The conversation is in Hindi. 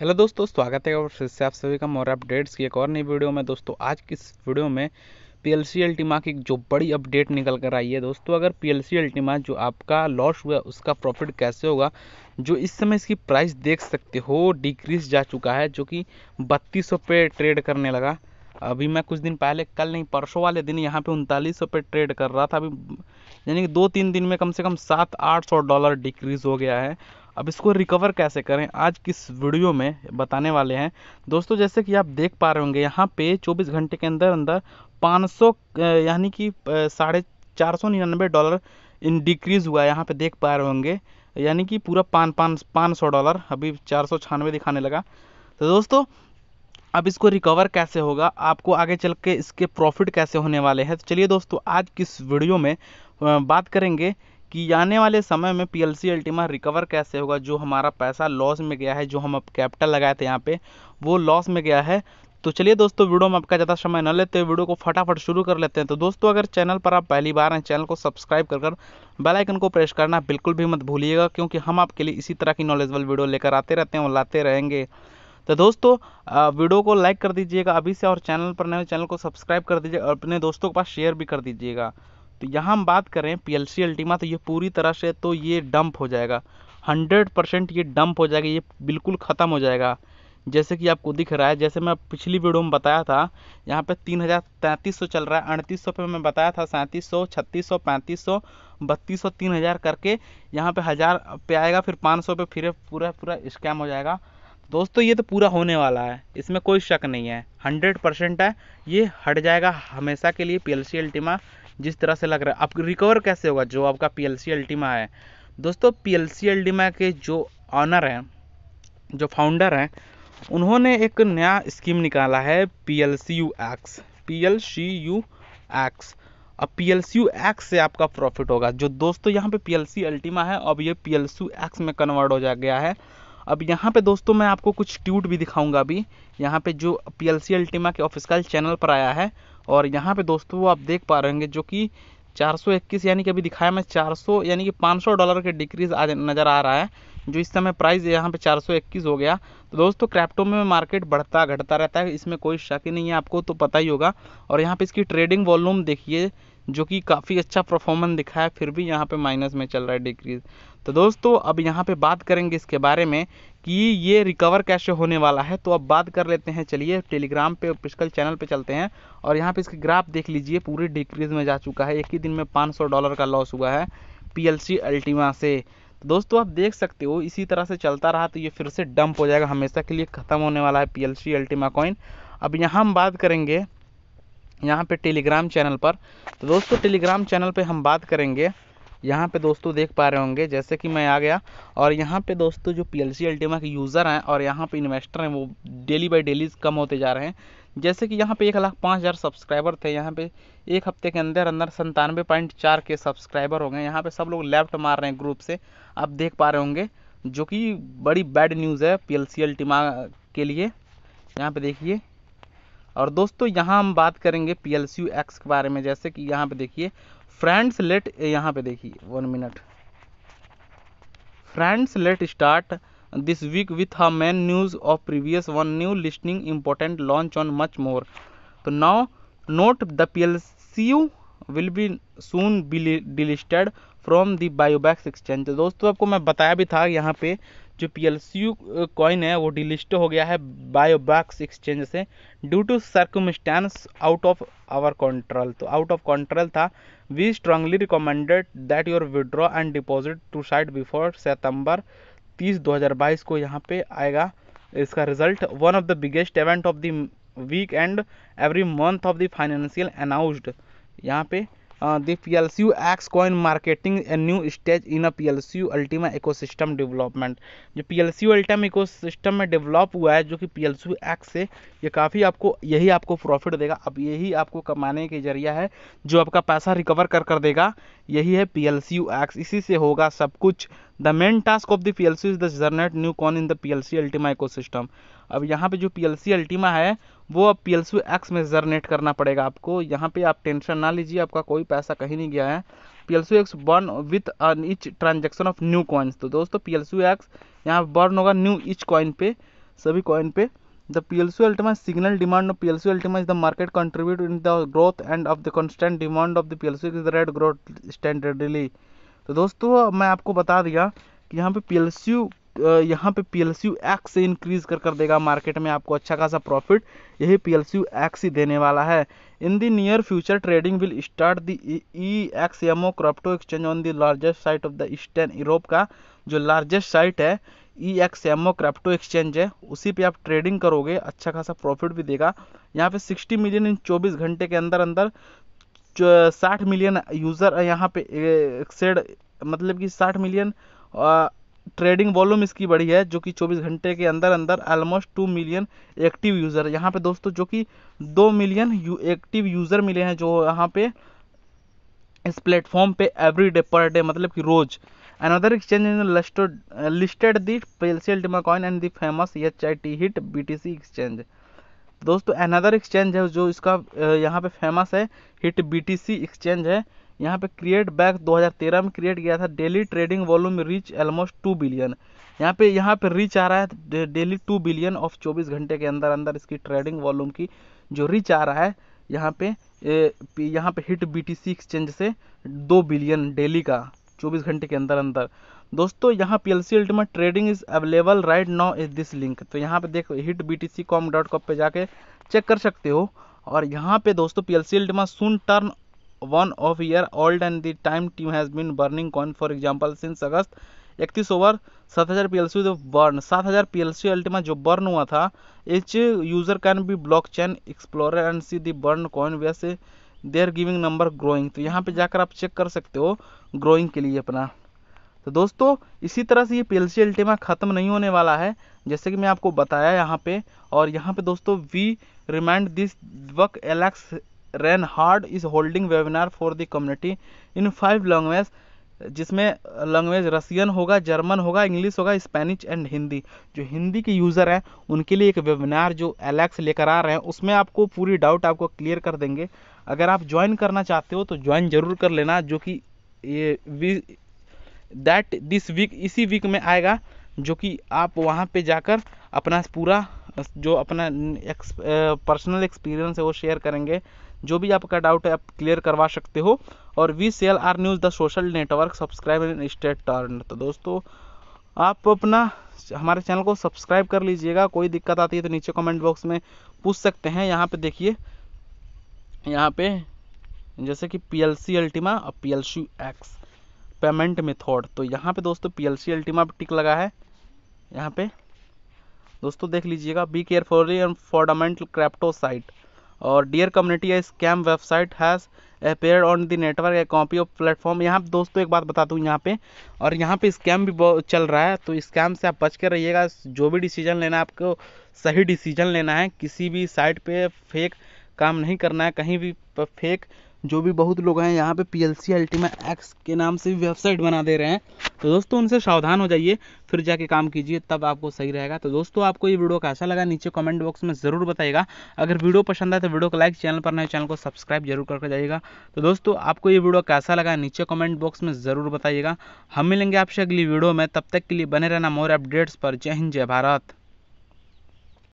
हेलो दोस्तों स्वागत है और फिर से आप सभी का मोर अपडेट्स की एक और नई वीडियो में दोस्तों आज की इस वीडियो में पी एल सी अल्टीमा की जो बड़ी अपडेट निकल कर आई है दोस्तों अगर पी एल सी अल्टीमा जो आपका लॉस हुआ उसका प्रॉफिट कैसे होगा जो इस समय इसकी प्राइस देख सकते हो डिक्रीज जा चुका है जो कि बत्तीस सौ पे ट्रेड करने लगा अभी मैं कुछ दिन पहले कल नहीं परसों वाले दिन यहाँ पे उनतालीस सौ पे ट्रेड कर रहा था अभी यानी कि दो तीन दिन में कम से कम सात आठ सौ डॉलर डिक्रीज़ हो गया है अब इसको रिकवर कैसे करें आज किस वीडियो में बताने वाले हैं दोस्तों जैसे कि आप देख पा रहे होंगे यहाँ पे 24 घंटे के अंदर अंदर 500 यानी कि साढ़े चार सौ निन्यानवे डॉलर इन डिक्रीज़ हुआ है यहाँ पे देख पा रहे होंगे यानी कि पूरा पाँच पाँच पाँच सौ डॉलर अभी चार सौ छियानवे दिखाने लगा तो दोस्तों अब इसको रिकवर कैसे होगा आपको आगे चल के इसके प्रॉफिट कैसे होने वाले हैं तो चलिए दोस्तों आज किस वीडियो में बात करेंगे कि आने वाले समय में P L C Ultima recover कैसे होगा जो हमारा पैसा लॉस में गया है जो हम अब कैपिटल लगाए थे यहाँ पे वो लॉस में गया है तो चलिए दोस्तों वीडियो में आपका ज़्यादा समय न लेते हैं वीडियो को फटाफट शुरू कर लेते हैं तो दोस्तों अगर चैनल पर आप पहली बार हैं चैनल को सब्सक्राइब कर कर बेलाइकन को प्रेस करना बिल्कुल भी मत भूलिएगा क्योंकि हम आपके लिए इसी तरह की नॉलेजबल वीडियो लेकर आते रहते हैं और लाते रहेंगे तो दोस्तों वीडियो को लाइक कर दीजिएगा अभी से और चैनल पर नए चैनल को सब्सक्राइब कर दीजिए और अपने दोस्तों के पास शेयर भी कर दीजिएगा तो यहाँ हम बात करें पी एल सी अल्टीमा तो ये पूरी तरह से तो ये डंप हो जाएगा हंड्रेड परसेंट ये डंप हो जाएगा ये बिल्कुल ख़त्म हो जाएगा जैसे कि आपको दिख रहा है जैसे मैं पिछली वीडियो में बताया था यहाँ पे तीन हज़ार तैंतीस सौ चल रहा है अड़तीस सौ पर मैं बताया था सैंतीस सौ छत्तीस सौ पैंतीस सौ बत्तीस सौ तीन हज़ार करके यहाँ पे हज़ार पे आएगा फिर पाँच सौ पे फिर पूरा पूरा स्कैम हो जाएगा दोस्तों ये तो पूरा होने वाला है इसमें कोई शक नहीं है हंड्रेड परसेंट है ये हट जाएगा हमेशा के लिए पी एल सी अल्टीमा जिस तरह से लग रहा है आप रिकवर कैसे होगा जो आपका पी एल सी अल्टीमा है दोस्तों पी एल सी अल्टीमा के जो ऑनर हैं जो फाउंडर हैं उन्होंने एक नया स्कीम निकाला है P L C U X P L C U X अब P L C U X से आपका प्रॉफिट होगा जो दोस्तों यहाँ पे पी एल सी अल्टीमा है अब ये P L C U X में कन्वर्ट हो जा गया है अब यहाँ पे दोस्तों मैं आपको कुछ ट्यूट भी दिखाऊंगा अभी यहाँ पे जो पी एल सी अल्टीमा के ऑफिसकल चैनल पर आया है और यहाँ पे दोस्तों आप देख पा रहे होंगे जो कि 421 यानी कि अभी दिखाया मैं 400 यानी कि 500 डॉलर के डिक्रीज आज नज़र आ रहा है जो इस समय प्राइस यहाँ पे 421 हो गया तो दोस्तों क्रैप्टो में मार्केट बढ़ता घटता रहता है इसमें कोई शक ही नहीं है आपको तो पता ही होगा और यहाँ पे इसकी ट्रेडिंग वॉल्यूम देखिए जो कि काफ़ी अच्छा परफॉर्मेंस दिखा है फिर भी यहाँ पे माइनस में चल रहा है डिक्रीज तो दोस्तों अब यहाँ पे बात करेंगे इसके बारे में कि ये रिकवर कैसे होने वाला है तो अब बात कर लेते हैं चलिए टेलीग्राम पे पिस्कल चैनल पे चलते हैं और यहाँ पे इसकी ग्राफ देख लीजिए पूरी डिक्रीज में जा चुका है एक ही दिन में 500 डॉलर का लॉस हुआ है पीएलसी अल्टीमा से तो दोस्तों आप देख सकते हो इसी तरह से चलता रहा तो ये फिर से डंप हो जाएगा हमेशा के लिए ख़त्म होने वाला है पी अल्टीमा कॉइन अब यहाँ हम बात करेंगे यहाँ पर टेलीग्राम चैनल पर तो दोस्तों टेलीग्राम चैनल पर हम बात करेंगे यहाँ पे दोस्तों देख पा रहे होंगे जैसे कि मैं आ गया और यहाँ पे दोस्तों जो पी एल सी अल्टीमा के यूज़र हैं और यहाँ पे इन्वेस्टर हैं वो डेली बाई डेली कम होते जा रहे हैं जैसे कि यहाँ पे एक लाख पाँच हज़ार सब्सक्राइबर थे यहाँ पे एक हफ्ते के अंदर अंदर संतानवे पॉइंट चार के सब्सक्राइबर हो गए यहाँ पे सब लोग लेफ्ट मार रहे हैं ग्रुप से आप देख पा रहे होंगे जो कि बड़ी बैड न्यूज़ है पी एल सी अल्टीमा के लिए यहाँ पर देखिए और दोस्तों यहाँ हम बात करेंगे पी एल सी एक्स के बारे में जैसे कि यहाँ पे देखिए फ्रेंड्स लेट यहाँ पे देखिए one minute friends let start this week with a man news of previous one new listing important launch on much more तो now note the P L C U will be soon be delisted from the Bibox exchange दोस्तों आपको मैं बताया भी था यहाँ पे जो P L C U coin है वो डिलिस्ट हो गया है बायोबैक्स एक्सचेंज से due to circumstances out of our control तो आउट ऑफ कंट्रोल था we strongly recommended that your withdraw and deposit to side before सितंबर 30 2022 को यहाँ पे आएगा इसका result one of the biggest event of the week and every month of the financial announced यहाँ पे the P L C U X coin marketing a new stage in a P L C U Ultima ecosystem development जो P L C U Ultima ecosystem में डेवलप हुआ है जो कि P L C U X से ये काफ़ी आपको यही आपको प्रॉफिट देगा अब यही आपको कमाने के जरिया है जो आपका पैसा रिकवर कर कर देगा यही है P L C U X इसी से होगा सब कुछ the main task of the P L C is the generate new coin in the P L C Ultima ecosystem अब यहाँ पे जो पी एल सी अल्टीमा है वो अब पी एल सी एक्स में जर्नेट करना पड़ेगा आपको यहाँ पे आप टेंशन ना लीजिए आपका कोई पैसा कहीं नहीं गया है P L C X burn with an each transaction of new coins तो दोस्तों पी एल सी एक्स यहाँ बर्न होगा न्यू इच कॉइन पे सभी कॉइन पे The PLC Ultima signal demand of PLC Ultima is the market contribute in the growth and of the constant demand of the PLC is the red growth standardly. तो दोस्तों मैं आपको बता दिया कि यहाँ पे PLC यहाँ पे पी X से इंक्रीज कर कर देगा मार्केट में आपको अच्छा खासा प्रॉफिट यही पी X ही देने वाला है in the near future trading will start the E X M O crypto exchange on the largest site of the eastern Europe का जो लार्जेस्ट साइट है E X M O crypto exchange है उसी पे आप ट्रेडिंग करोगे अच्छा खासा प्रॉफिट भी देगा यहाँ पे 60 मिलियन इन 24 घंटे के अंदर अंदर साठ मिलियन यूज़र यहाँ पे एक्सेड मतलब कि 60 मिलियन ट्रेडिंग वॉल्यूम इसकी बढ़ी है जो कि 24 घंटे के अंदर अंदर ऑलमोस्ट 2 मिलियन एक्टिव यूज़र यहाँ पे दोस्तों जो कि 2 मिलियन यू, एक्टिव यूज़र मिले हैं जो यहाँ पे इस प्लेटफॉर्म पे एवरी डे पर डे मतलब कि रोज़ Another exchange is listed, listed the PLCLTMA coin and the famous HIT hit BTC exchange. दोस्तों another exchange है जो इसका यहाँ पे famous है hit BTC exchange है यहाँ पे create back 2013 में create किया था daily trading volume reach almost two billion यहाँ पे यहाँ पे reach आ रहा है daily टू billion of 24 घंटे के अंदर अंदर इसकी trading volume की जो reach आ रहा है यहाँ पे यहाँ पे हिट बीटीसी एक्सचेंज से दो बिलियन डेली का 24 घंटे के अंदर अंदर दोस्तों यहाँ P L C ultimate trading is available right now is this link तो यहाँ पे देखो hit B T C com dot com पर जाके चेक कर सकते हो और यहाँ पे दोस्तों P L C ultimate soon turn one of year old and the time team has been burning coin for example since अगस्त इकतीस ओवर सात हज़ार पी एल सी बर्न सात हज़ार पी एल सी अल्टीमा जो बर्न हुआ था each user can be blockchain explore and see the burn coin वैसे they are giving number growing तो यहाँ पे जाकर आप चेक कर सकते हो ग्रोइंग के लिए अपना तो दोस्तों इसी तरह से ये सी अल्टीमा ख़त्म नहीं होने वाला है जैसे कि मैं आपको बताया यहाँ पे और यहाँ पे दोस्तों we remind this week Alex Reinhardt is holding webinar for the community in five language जिसमें लैंग्वेज रसियन होगा जर्मन होगा इंग्लिश होगा स्पेनिश एंड हिंदी जो हिंदी के यूज़र हैं उनके लिए एक वेबिनार जो एलेक्स लेकर आ रहे हैं उसमें आपको पूरी डाउट आपको क्लियर कर देंगे अगर आप ज्वाइन करना चाहते हो तो ज्वाइन जरूर कर लेना जो कि ये दैट दिस वीक इसी वीक में आएगा जो कि आप वहाँ पर जाकर अपना पूरा जो अपना पर्सनल एक्सपीरियंस है वो शेयर करेंगे जो भी आपका डाउट है आप क्लियर करवा सकते हो और we C L R news the social network subscribe in state turn तो दोस्तों आप अपना हमारे चैनल को सब्सक्राइब कर लीजिएगा कोई दिक्कत आती है तो नीचे कमेंट बॉक्स में पूछ सकते हैं यहाँ पे देखिए यहाँ पे जैसे कि पी एल सी अल्टीमा और P L C X payment method तो यहाँ पे दोस्तों पी एल सी अल्टीमा पर टिक लगा है यहाँ पे दोस्तों देख लीजिएगा be care for fundamental crypto site और dear community scam website has appear on the network a copy of platform यहाँ दोस्तों एक बात बता दूँ यहाँ पे और यहाँ पे स्कैम भी चल रहा है तो स्कैम से आप बच के रहिएगा जो भी डिसीजन लेना है आपको सही डिसीजन लेना है किसी भी साइट पे फेक काम नहीं करना है कहीं भी फेक जो भी बहुत लोग हैं यहाँ पे P L C Ultima X के नाम से भी वेबसाइट बना दे रहे हैं तो दोस्तों उनसे सावधान हो जाइए फिर जाके काम कीजिए तब आपको सही रहेगा तो दोस्तों आपको ये वीडियो कैसा लगा नीचे कमेंट बॉक्स में ज़रूर बताइएगा अगर वीडियो पसंद आए तो वीडियो को लाइक चैनल पर नए चैनल को सब्सक्राइब जरूर करके जाइएगा तो दोस्तों आपको ये वीडियो कैसा लगा नीचे कमेंट बॉक्स में ज़रूर बताइएगा हम मिलेंगे आपसे अगली वीडियो में तब तक के लिए बने रहना मोर अपडेट्स पर जय हिंद जय भारत